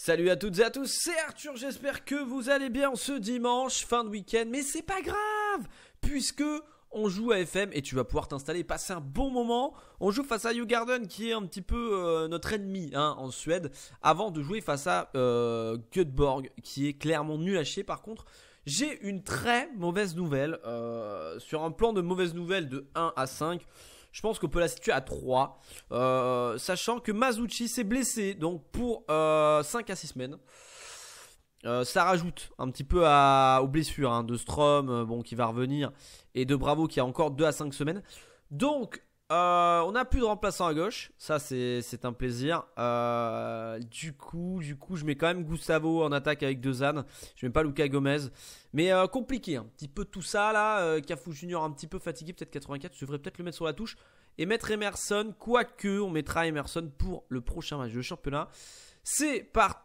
Salut à toutes et à tous, c'est Arthur, j'espère que vous allez bien ce dimanche, fin de week-end, mais c'est pas grave, puisque on joue à FM et tu vas pouvoir t'installer et passer un bon moment. On joue face à YouGarden qui est un petit peu euh, notre ennemi hein, en Suède, avant de jouer face à euh, Göteborg qui est clairement nul à chier par contre. J'ai une très mauvaise nouvelle, euh, sur un plan de mauvaise nouvelle de 1 à 5. Je pense qu'on peut la situer à 3. Euh, sachant que Mazuchi s'est blessé donc pour 5 euh, à 6 semaines. Euh, ça rajoute un petit peu aux blessures hein, de Strom qui va revenir et de Bravo qui a encore 2 à 5 semaines. Donc euh, on a plus de remplaçant à gauche, ça c'est un plaisir. Euh, du coup, du coup, je mets quand même Gustavo en attaque avec deux ânes. Je mets pas Lucas Gomez, mais euh, compliqué hein. un petit peu tout ça là. Cafou Junior un petit peu fatigué, peut-être 84. Je devrais peut-être le mettre sur la touche et mettre Emerson. Quoique, on mettra Emerson pour le prochain match de championnat. C'est parti.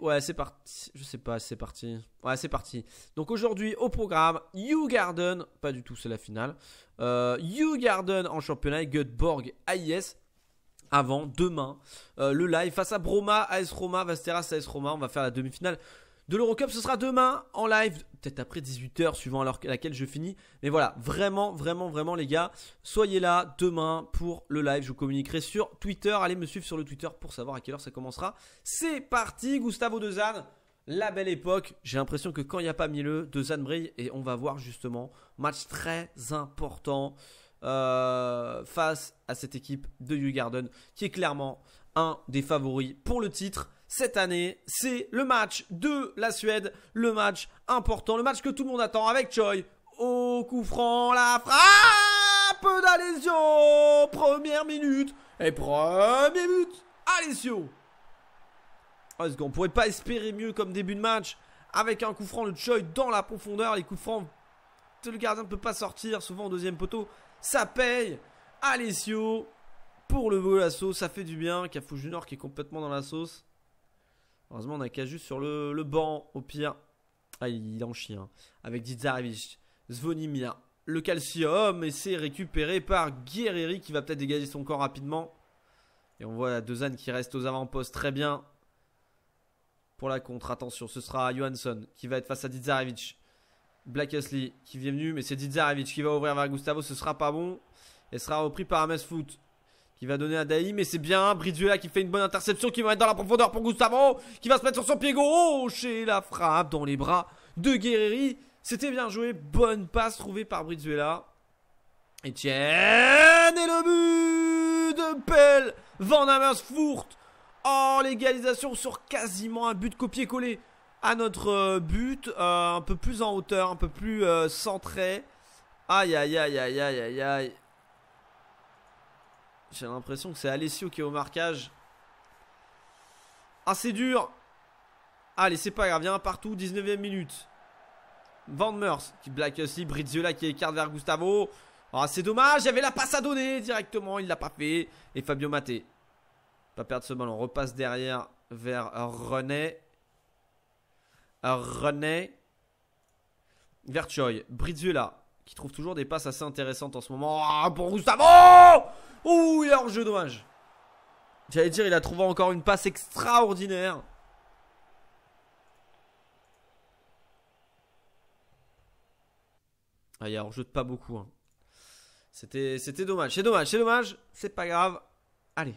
Ouais, c'est parti. Je sais pas, c'est parti. Ouais, c'est parti. Donc aujourd'hui, au programme, You Garden. Pas du tout, c'est la finale. Euh, you Garden en championnat, Göteborg AIS. Avant, demain, euh, le live face à Broma, AS Roma, Vasteras, AS Roma. On va faire la demi-finale de l'Eurocup. Ce sera demain en live, peut-être après 18h, suivant à laquelle je finis. Mais voilà, vraiment, vraiment, vraiment, les gars, soyez là demain pour le live. Je vous communiquerai sur Twitter. Allez me suivre sur le Twitter pour savoir à quelle heure ça commencera. C'est parti, Gustavo Dezanne. La belle époque, j'ai l'impression que quand il n'y a pas De Dezanne brille et on va voir justement match très important euh, face à cette équipe de You Garden qui est clairement un des favoris pour le titre cette année, c'est le match de la Suède, le match important, le match que tout le monde attend avec Choi. Au coup franc, la frappe d'Alessio Première minute et premier but Alessio Est-ce qu'on pourrait pas espérer mieux comme début de match Avec un coup franc de Choi dans la profondeur, les coups francs, le gardien ne peut pas sortir souvent au deuxième poteau. Ça paye Alessio pour le sauce. ça fait du bien. Cafou Junor qui est complètement dans la sauce. Heureusement, on a Cajus sur le, banc, au pire. Ah, il, en chien. Hein, avec Dizarevic, Zvonimir, le calcium. Et c'est récupéré par Guerreri qui va peut-être dégager son corps rapidement. Et on voit Dezan qui reste aux avant-postes très bien. Pour la contre, attention, ce sera Johansson qui va être face à Dizarevic. Black qui vient venu, mais c'est Dizarevic qui va ouvrir vers Gustavo. Ce sera pas bon. Et sera repris par Ames qui va donner à Daï. mais c'est bien Brizuela qui fait une bonne interception, qui va être dans la profondeur pour Gustavo, qui va se mettre sur son pied gauche et la frappe dans les bras de Guerreri. C'était bien joué, bonne passe trouvée par Brizuela. Etienne et le but de Pell Van Amersfoort Oh, l'égalisation sur quasiment un but copier-coller à notre euh, but, euh, un peu plus en hauteur, un peu plus euh, centré. aïe, aïe, aïe, aïe, aïe, aïe. J'ai l'impression que c'est Alessio qui est au marquage. Ah, c'est dur. Allez, c'est pas grave. Viens partout. 19ème minute. Van Meurs qui black aussi. là qui écarte vers Gustavo. Ah, c'est dommage. Il y avait la passe à donner directement. Il l'a pas fait. Et Fabio Maté. Pas perdre ce ballon. Repasse derrière vers René. René. Verchoy. là. qui trouve toujours des passes assez intéressantes en ce moment. Ah, pour Gustavo! Ouh, il est hors jeu, dommage. J'allais dire, il a trouvé encore une passe extraordinaire. Ah, il est hors jeu de pas beaucoup. Hein. C'était dommage, c'est dommage, c'est dommage. C'est pas grave. Allez.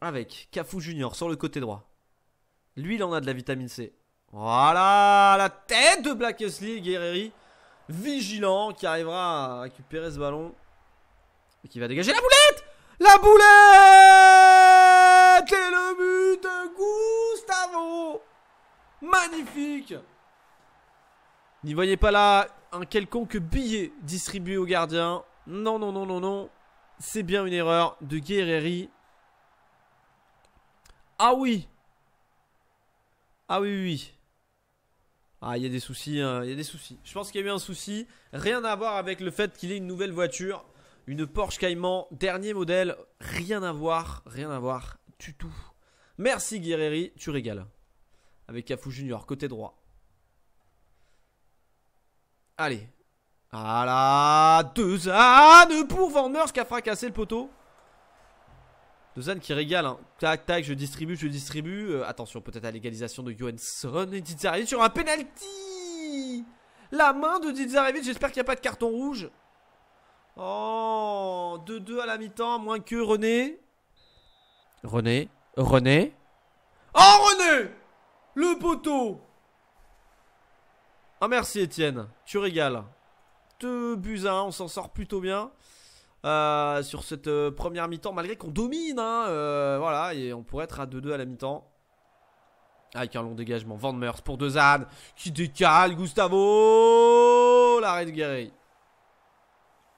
Avec Cafou Junior sur le côté droit. Lui, il en a de la vitamine C. Voilà, la tête de Black League, Guerreri vigilant qui arrivera à récupérer ce ballon. Et qui va dégager la boulette La boulette Et le but de Gustavo Magnifique N'y voyez pas là un quelconque billet distribué au gardien. Non, non, non, non, non. C'est bien une erreur de Guerreri. Ah oui Ah oui, oui, oui. Ah, il y a des soucis, hein, il y a des soucis. Je pense qu'il y a eu un souci. Rien à voir avec le fait qu'il ait une nouvelle voiture. Une Porsche Cayman, dernier modèle. Rien à voir, rien à voir du tout. Merci Guerreri, tu régales. Avec Kafu Junior, côté droit. Allez. Ah là, deux ânes pour Van Meurs qui a fracassé le poteau. Zan qui régale. Hein. Tac, tac, je distribue, je distribue. Euh, attention, peut-être à l'égalisation de Johansson et Dizarevic sur un penalty. La main de Dizarevic. J'espère qu'il n'y a pas de carton rouge. Oh, 2-2 à la mi-temps, moins que René. René, René. Oh, René Le poteau Ah, oh, merci, Étienne. Tu régales. Te buts on s'en sort plutôt bien. Euh, sur cette euh, première mi-temps, malgré qu'on domine. Hein, euh, voilà, et on pourrait être à 2-2 à la mi-temps. Avec un long dégagement. Van Meurs pour Dezan qui décale Gustavo. L'arrêt de Guéry.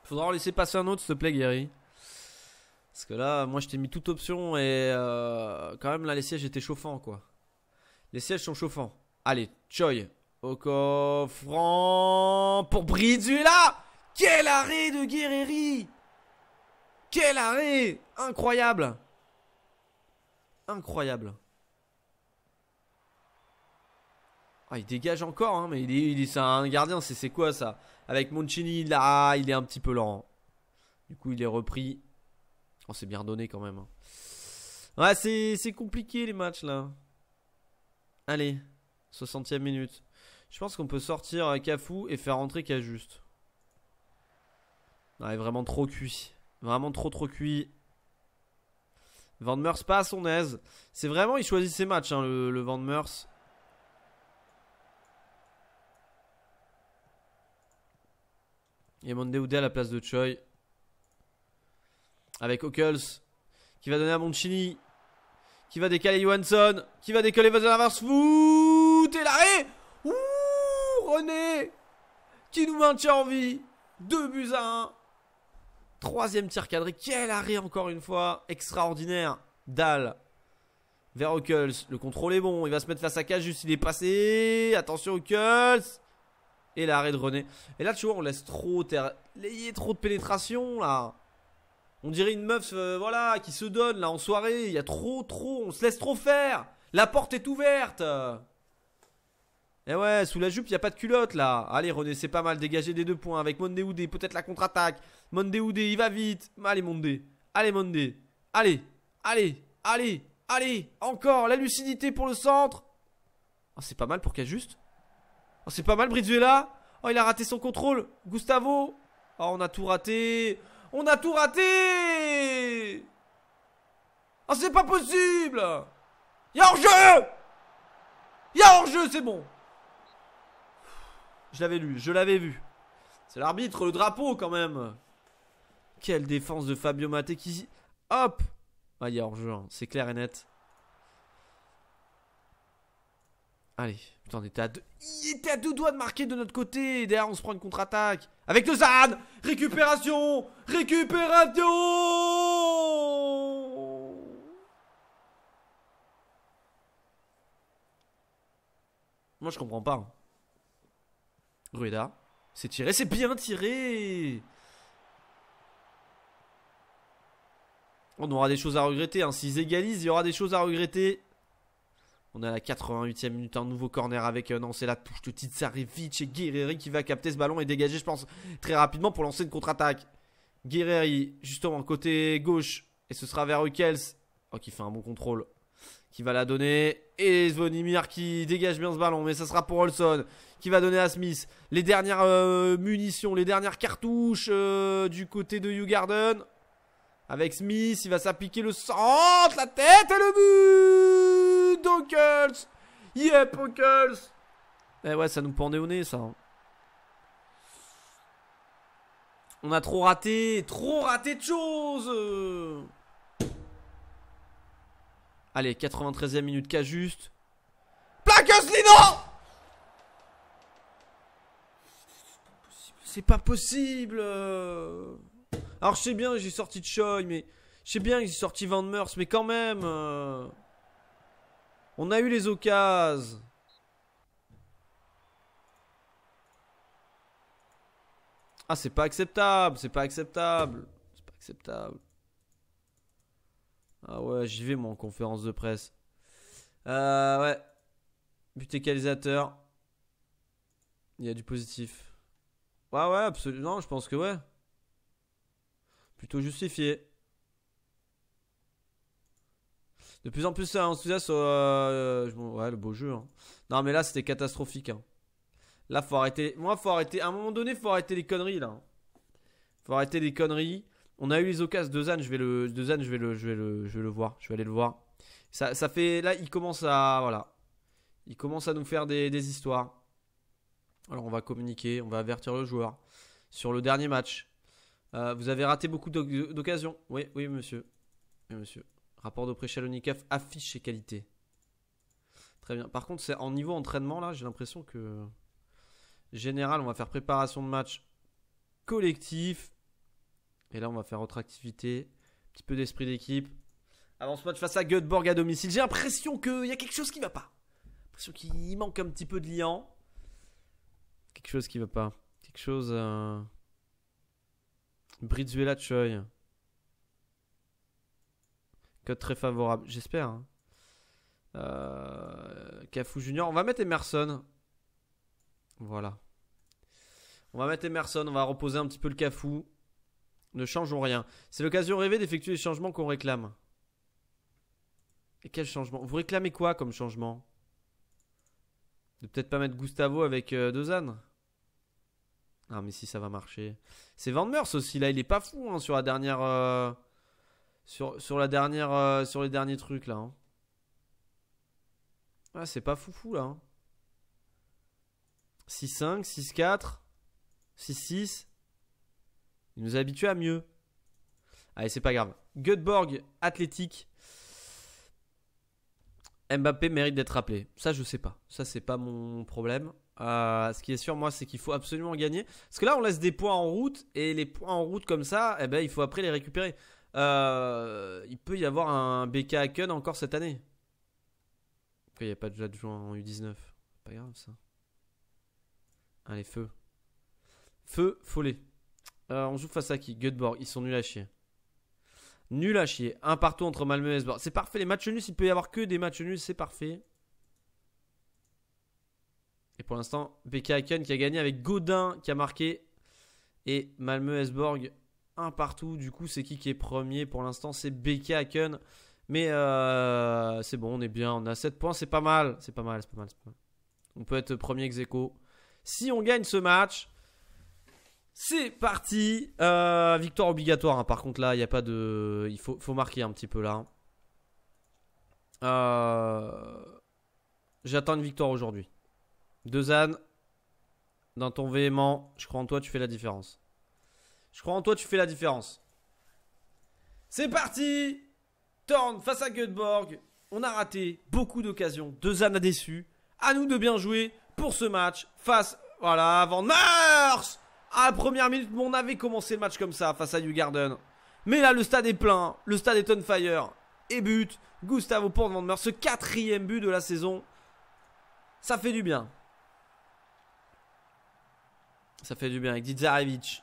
Faudra en laisser passer un autre, s'il te plaît, Guéry. Parce que là, moi, je t'ai mis toute option et quand même, là, les sièges étaient chauffants, quoi. Les sièges sont chauffants. Allez, Choi. Au coffre, pour là Quel arrêt de guerrerie quel arrêt Incroyable Incroyable. Ah, il dégage encore, hein, mais il est, un gardien, c'est quoi ça Avec Moncini, là, il est un petit peu lent. Du coup, il est repris. On oh, s'est bien donné quand même. Hein. Ouais, c'est compliqué les matchs là. Allez, 60e minute. Je pense qu'on peut sortir euh, Cafou et faire rentrer Cajuste. Ah, il est vraiment trop cuit. Vraiment trop trop cuit. Van pas à son aise. C'est vraiment, il choisit ses matchs, hein, le, le Van Et Mondeoudé à la place de Choi. Avec Ockels. Qui va donner à Moncini. Qui va décaler Johansson. Qui va décoller Van Avars. Foot Et l'arrêt Ouh René Qui nous maintient en vie Deux buts à 1 Troisième tir cadré. Quel arrêt encore une fois. Extraordinaire. Dalle. Vers Ockels. Le contrôle est bon. Il va se mettre face à Cajus. Il est passé. Attention Ockels. Et l'arrêt de René. Et là, tu vois, on laisse trop. terre, Il trop de pénétration là. On dirait une meuf euh, voilà, qui se donne là en soirée. Il y a trop, trop. On se laisse trop faire. La porte est ouverte. Eh ouais, sous la jupe, il n'y a pas de culotte là. Allez, René, c'est pas mal. Dégagez des deux points avec Monde Peut-être la contre-attaque. mondehoudé il va vite. Allez, Monde, Allez, Monde Allez, allez, allez, allez. Encore la lucidité pour le centre. Oh, c'est pas mal pour Cajuste. Oh, c'est pas mal, Brizuela. Oh, il a raté son contrôle. Gustavo. Oh, on a tout raté. On a tout raté. Oh, c'est pas possible. Il y a hors-jeu. Il y a hors-jeu, c'est bon. Je l'avais lu, je l'avais vu. C'est l'arbitre, le drapeau quand même. Quelle défense de Fabio Maté qui. Hop Ah, il y jeu hein. c'est clair et net. Allez, putain, on était à deux. Il était à deux doigts de marquer de notre côté. derrière, on se prend une contre-attaque. Avec le Zan Récupération Récupération Moi, je comprends pas. Hein. Rueda. C'est tiré, c'est bien tiré On aura des choses à regretter. Hein. S'ils égalisent, il y aura des choses à regretter. On est à la 88e minute, un nouveau corner avec. Euh, non, c'est la touche de Titsarevic et Guerreri qui va capter ce ballon et dégager, je pense, très rapidement pour lancer une contre-attaque. Guerreri, justement, côté gauche. Et ce sera vers Huckels. Oh, qui fait un bon contrôle. Qui va la donner. Et Zvonimir qui dégage bien ce ballon, mais ça sera pour Olson qui va donner à Smith les dernières euh, munitions, les dernières cartouches euh, du côté de Garden Avec Smith, il va s'appliquer le centre, la tête et le but d'Ockels Yep, Ockels Eh ouais, ça nous pendait au nez, ça. Hein. On a trop raté, trop raté de choses Allez, 93e minute, cas juste. Plaqueuse Lino C'est pas possible euh. Alors je sais bien que j'ai sorti de Choi, mais... Je sais bien que j'ai sorti Van Meurs, mais quand même... Euh. On a eu les occasions. Ah, c'est pas acceptable, c'est pas acceptable. C'est pas acceptable. Ah ouais, j'y vais moi en conférence de presse. Euh, ouais. But égalisateur. Il y a du positif. Ouais, ouais, absolument, je pense que ouais. Plutôt justifié. De plus en plus ça euh, enthousiasme euh, euh, ouais, le beau jeu. Hein. Non mais là c'était catastrophique. Hein. Là faut arrêter. Moi faut arrêter. À un moment donné faut arrêter les conneries là. Faut arrêter les conneries. On a eu les occasions de Zan, je vais le, je vais le, je vais le, je le voir, je vais aller le voir. Ça, fait là, il commence à voilà, il commence à nous faire des, histoires. Alors on va communiquer, on va avertir le joueur sur le dernier match. Euh, vous avez raté beaucoup d'occasions. Oui, oui monsieur, oui monsieur. Rapport de Préchalonikov affiche ses qualités. Très bien. Par contre, c'est en niveau entraînement là, j'ai l'impression que général, on va faire préparation de match collectif et là, on va faire autre activité. Petit peu d'esprit d'équipe. Avant ce match face à Göteborg à domicile, j'ai l'impression qu'il y a quelque chose qui va pas. L'impression qu'il manque un petit peu de liant. Quelque chose qui va pas. Quelque chose. Euh... Choi. Code très favorable, j'espère. Hein. Euh, Cafou Junior. On va mettre Emerson. Voilà. On va mettre Emerson, on va reposer un petit peu le Cafou. Ne changeons rien. C'est l'occasion rêvée d'effectuer les changements qu'on réclame. Et quel changement Vous réclamez quoi comme changement De peut-être pas mettre Gustavo avec euh, Ah mais si ça va marcher. C'est Van aussi là, il est pas fou hein, sur la dernière euh, sur, sur, la dernière euh, sur les derniers trucs là. Hein. Ah, c'est pas fou fou là. 6-5, 6-4, 6-6. Il nous a habitués à mieux. Allez, c'est pas grave. Göteborg, Athletic. Mbappé mérite d'être rappelé. Ça, je sais pas. Ça, c'est pas mon problème. Euh, ce qui est sûr, moi, c'est qu'il faut absolument gagner. Parce que là, on laisse des points en route. Et les points en route comme ça, eh ben, il faut après les récupérer. Euh, il peut y avoir un BK Aken encore cette année. il n'y a pas déjà de juin en U19 Pas grave, ça. Allez, feu. Feu, follet. Euh, on joue face à qui Göteborg, ils sont nuls à chier. Nul à chier. Un partout entre Malmö et C'est parfait. Les matchs nus, il peut y avoir que des matchs nus. C'est parfait. Et pour l'instant, BK Haken qui a gagné avec Godin qui a marqué. Et Malmö Esborg, un partout. Du coup, c'est qui qui est premier pour l'instant C'est BK Haken. Mais euh, c'est bon, on est bien. On a 7 points. C'est pas mal. C'est pas mal. C'est pas mal. On peut être premier ex Si on gagne ce match, c'est parti. Euh, victoire obligatoire. Hein. Par contre, là, il n'y a pas de. Il faut, marquer un petit peu là. Euh, j'attends une victoire aujourd'hui. Deux ânes. Dans ton véhément, je crois en toi, tu fais la différence. Je crois en toi, tu fais la différence. C'est parti Torn face à Göteborg. On a raté beaucoup d'occasions. Deux ânes a déçu. À nous de bien jouer pour ce match face. Voilà, avant Mars à la première minute, on avait commencé le match comme ça face à New Garden. Mais là, le stade est plein. Le stade est on fire. Et but. Gustavo meurt ce quatrième but de la saison. Ça fait du bien. Ça fait du bien avec Dizarevic.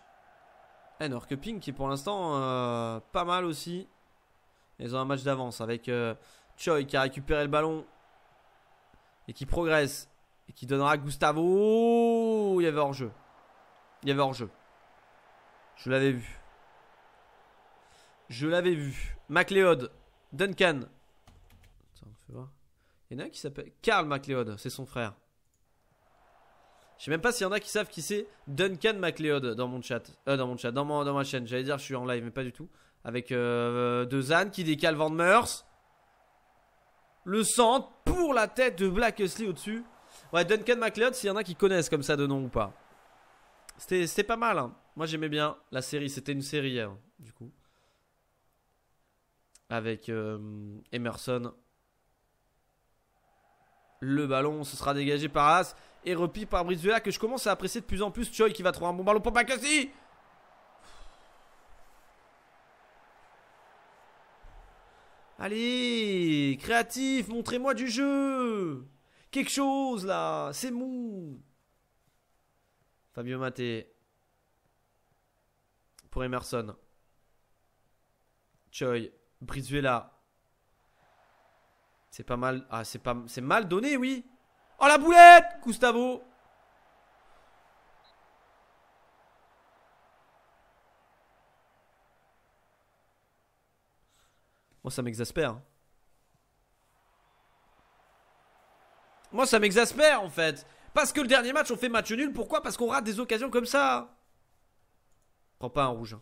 Et eh, Norke qui est pour l'instant euh, pas mal aussi. Ils ont un match d'avance avec euh, Choi qui a récupéré le ballon et qui progresse et qui donnera Gustavo. Il y avait hors-jeu. Il y avait hors-jeu. Je l'avais vu. Je l'avais vu. McLeod, Duncan. Il y en a un qui s'appelle Carl McLeod, c'est son frère. Je sais même pas s'il y en a qui savent qui c'est Duncan McLeod euh, dans mon chat. dans mon chat, dans, mon, dans ma chaîne. J'allais dire, je suis en live, mais pas du tout. Avec euh, deux ânes qui décale Van Meurs. Le centre pour la tête de Black au-dessus. Ouais, Duncan McLeod, s'il y en a qui connaissent comme ça de nom ou pas. C'était pas mal. Hein. Moi, j'aimais bien la série. C'était une série hein, du coup. Avec euh, Emerson. Le ballon se sera dégagé par As et repris par Brizuela que je commence à apprécier de plus en plus. Choi qui va trouver un bon ballon pour Bakasi Allez, créatif, montrez-moi du jeu. Quelque chose là, c'est mou. Fabio Maté. Pour Emerson. Choi. Brizuela. C'est pas mal. Ah, c'est pas. C'est mal donné, oui. Oh la boulette Gustavo Moi, ça m'exaspère. Hein. Moi, ça m'exaspère en fait. Parce que le dernier match, on fait match nul. Pourquoi Parce qu'on rate des occasions comme ça. Prends pas un rouge. Hein.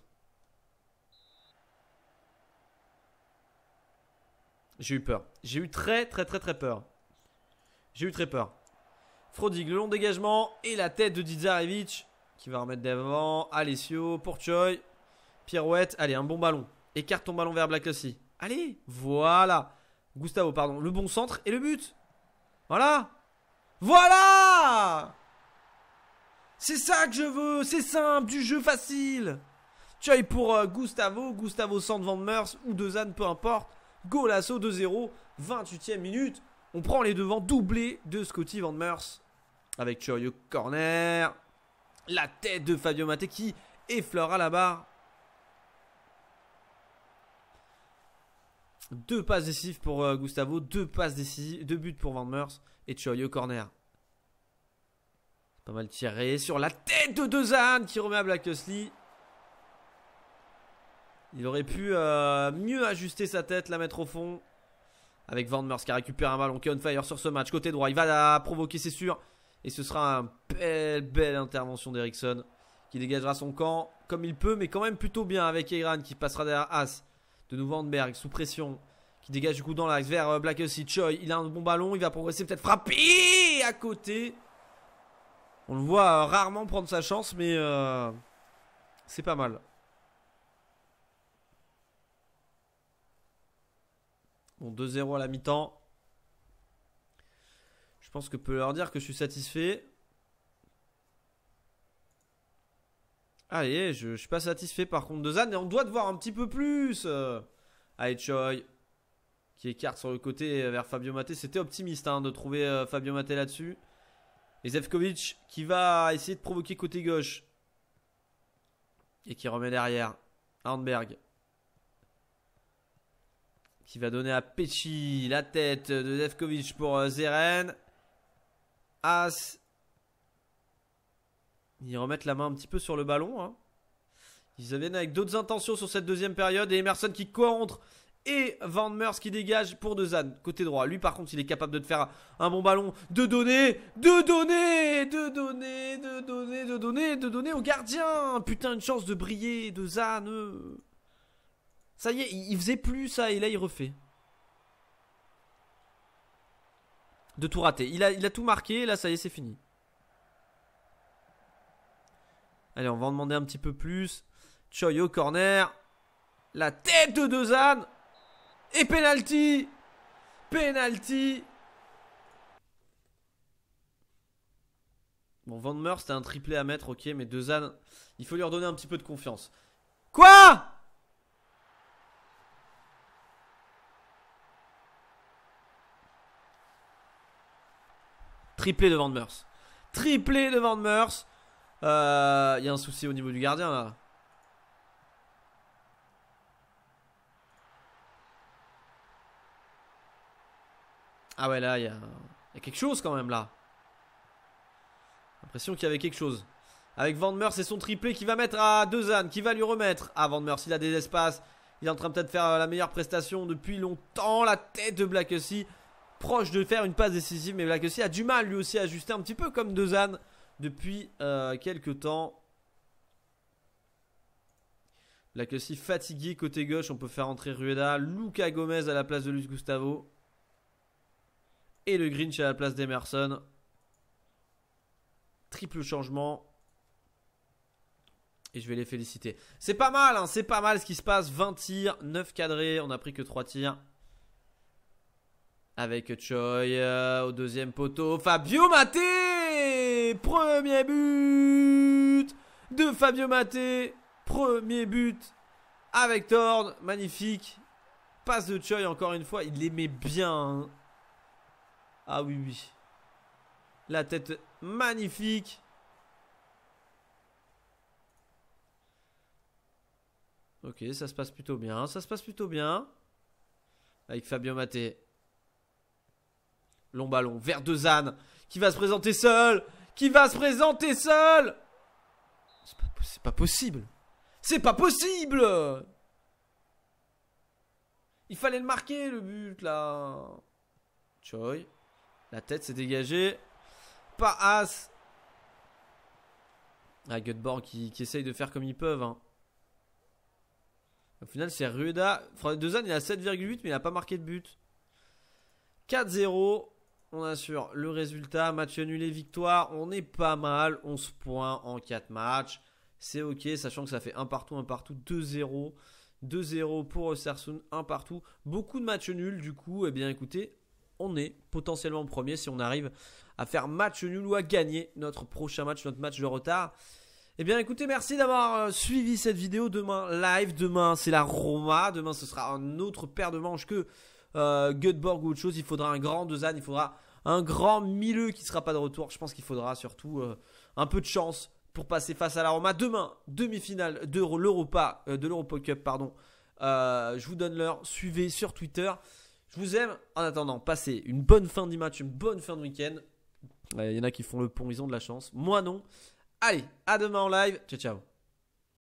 J'ai eu peur. J'ai eu très très très très peur. J'ai eu très peur. Frodig, le long dégagement et la tête de Dizarevic qui va remettre devant Alessio, choi. pirouette. Allez, un bon ballon. Écarte ton ballon vers Black Allez, voilà. Gustavo, pardon. Le bon centre et le but. Voilà. Voilà c'est ça que je veux, c'est simple, du jeu facile Tu pour euh, Gustavo Gustavo, Gustavo de Meurs ou Dezan, peu importe. Lasso 2-0, 28ème minute. On prend les devants, doublé de Scotty Van Meurs. Avec au Corner. La tête de Fabio mate qui effleura la barre. Deux passes décisives pour euh, Gustavo, deux passes décisives, deux buts pour Van Meurs et au Corner. Pas mal tiré sur la tête de Dezan qui remet à Black Il aurait pu euh, mieux ajuster sa tête, la mettre au fond. Avec Van Meurs qui récupéré un ballon qui fire sur ce match. Côté droit, il va la provoquer, c'est sûr. Et ce sera une belle, belle intervention d'Eriksson qui dégagera son camp comme il peut, mais quand même plutôt bien avec Eiran qui passera derrière As. De nouveau Berg sous pression qui dégage du coup dans l'axe vers euh, Black Choi, il a un bon ballon, il va progresser, peut-être frapper à côté. On le voit euh, rarement prendre sa chance, mais euh, c'est pas mal. Bon, 2-0 à la mi-temps. Je pense que je peux leur dire que je suis satisfait. Allez, je, suis pas satisfait par contre de Zan. Et on doit devoir un petit peu plus. Allez, euh, Choi. Qui écarte sur le côté vers Fabio Maté. C'était optimiste hein, de trouver Fabio Maté là-dessus. Et Zevkovic qui va essayer de provoquer côté gauche. Et qui remet derrière. Arnberg. Qui va donner à Pechi la tête de Zevkovic pour euh, Zeren. As. Ils remettent la main un petit peu sur le ballon. Hein. Ils viennent avec d'autres intentions sur cette deuxième période. Et Emerson qui contre et Van Meurs qui dégage pour Dezan, côté droit. Lui, par contre, il est capable de faire un bon ballon, de donner, de donner, de donner, de donner, de donner, de donner au gardien. Putain, une chance de briller, De Ça y est, il faisait plus ça, et là, il refait. De tout rater. Il a, il a tout marqué, là, ça y est, c'est fini. Allez, on va en demander un petit peu plus. Choyo, corner. La tête de Dezan et pénalty Penalty Bon, Van Meurs, un triplé à mettre, ok, mais deux ânes, il faut lui redonner un petit peu de confiance. Quoi Triplé de Van Meurs. Triplé de Van Meurs. Il euh, y a un souci au niveau du gardien, là. Ah ouais, là, il y, a, quelque chose quand même, là. L'impression qu'il y avait quelque chose. Avec Van Meurs c'est son triplé qui va mettre à Dezanne, qui va lui remettre. à ah, Van Meurs, il a des espaces. Il est en train peut-être de faire euh, la meilleure prestation depuis longtemps. La tête de Black proche de faire une passe décisive. Mais Black a du mal lui aussi à ajuster un petit peu comme Dezanne depuis euh, quelques temps. Black fatigué côté gauche. On peut faire entrer Rueda. Luca Gomez à la place de Luis Gustavo. Et le Grinch à la place d'Emerson. Triple changement. Et je vais les féliciter. C'est pas mal, hein, c'est pas mal ce qui se passe. 20 tirs, 9 cadrés. On n'a pris que 3 tirs. Avec Choi euh, au deuxième poteau. Fabio Maté Premier but de Fabio Maté. Premier but avec Thorne. Magnifique. Passe de Choi encore une fois. Il l'aimait bien. Hein. Ah oui, oui. La tête magnifique. Ok, ça se passe plutôt bien. Ça se passe plutôt bien. Avec Fabio Maté. Long ballon vers Zan Qui va se présenter seul. Qui va se présenter seul. C'est pas, pas, possible. C'est pas possible. Il fallait le marquer, le but, là. Choi. La tête s'est dégagée. Pas as. Ah, Göteborg qui, essaye de faire comme ils peuvent. Hein. Au final, c'est Rueda. Zan, il a 7,8, mais il n'a pas marqué de but. 4-0. On assure le résultat. Match nul et victoire. On est pas mal. 11 points en 4 matchs. C'est ok, sachant que ça fait 1 partout, 1 partout, 2-0. 2-0 pour Sarsun. 1 partout. Beaucoup de matchs nuls, du coup, eh bien écoutez, on est potentiellement premier si on arrive à faire match nul ou à gagner notre prochain match, notre match de retard. Eh bien écoutez, merci d'avoir euh, suivi cette vidéo. Demain live, demain c'est la Roma, demain ce sera un autre paire de manches que euh, ou autre chose. Il faudra un grand Dezan, il faudra un grand milieu qui ne sera pas de retour. Je pense qu'il faudra surtout euh, un peu de chance pour passer face à la Roma. Demain, demi-finale de l'Europa, euh, de l'Europa Cup, pardon. je vous donne l'heure, suivez sur Twitter. Je vous aime. En attendant, passez une bonne fin d'e-match, une bonne fin de week-end. Il y en a qui font le pont, ils ont de la chance. Moi non. Allez, à demain en live. Ciao, ciao.